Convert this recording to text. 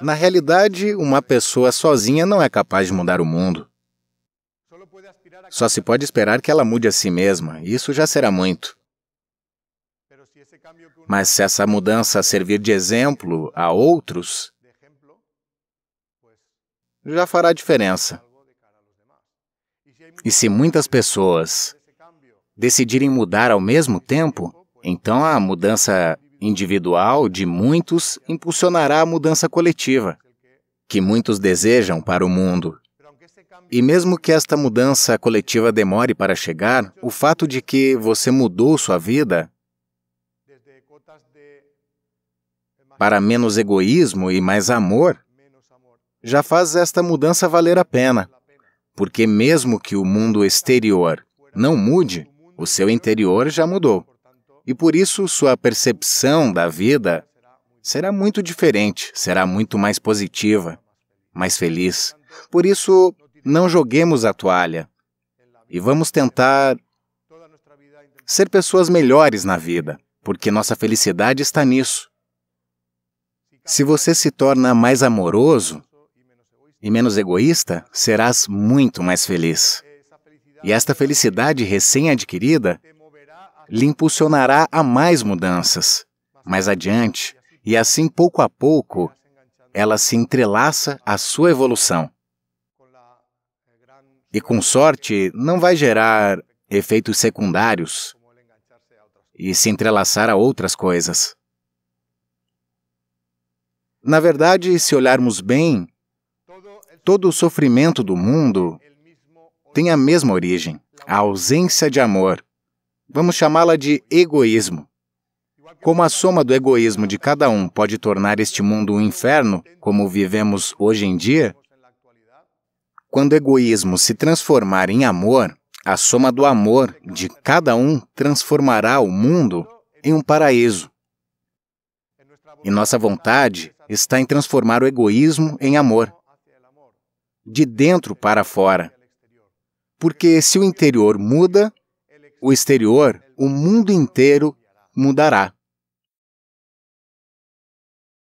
Na realidade, uma pessoa sozinha não é capaz de mudar o mundo. Só se pode esperar que ela mude a si mesma, isso já será muito. Mas se essa mudança servir de exemplo a outros, já fará diferença. E se muitas pessoas decidirem mudar ao mesmo tempo, então a mudança individual de muitos impulsionará a mudança coletiva, que muitos desejam para o mundo. E mesmo que esta mudança coletiva demore para chegar, o fato de que você mudou sua vida para menos egoísmo e mais amor já faz esta mudança valer a pena, porque mesmo que o mundo exterior não mude, o seu interior já mudou e por isso sua percepção da vida será muito diferente, será muito mais positiva, mais feliz. Por isso, não joguemos a toalha e vamos tentar ser pessoas melhores na vida, porque nossa felicidade está nisso. Se você se torna mais amoroso e menos egoísta, serás muito mais feliz. E esta felicidade recém-adquirida lhe impulsionará a mais mudanças. Mais adiante, e assim pouco a pouco, ela se entrelaça à sua evolução. E com sorte, não vai gerar efeitos secundários e se entrelaçar a outras coisas. Na verdade, se olharmos bem, todo o sofrimento do mundo tem a mesma origem, a ausência de amor. Vamos chamá-la de egoísmo. Como a soma do egoísmo de cada um pode tornar este mundo um inferno, como vivemos hoje em dia, quando o egoísmo se transformar em amor, a soma do amor de cada um transformará o mundo em um paraíso. E nossa vontade está em transformar o egoísmo em amor, de dentro para fora. Porque se o interior muda, o exterior, o mundo inteiro mudará.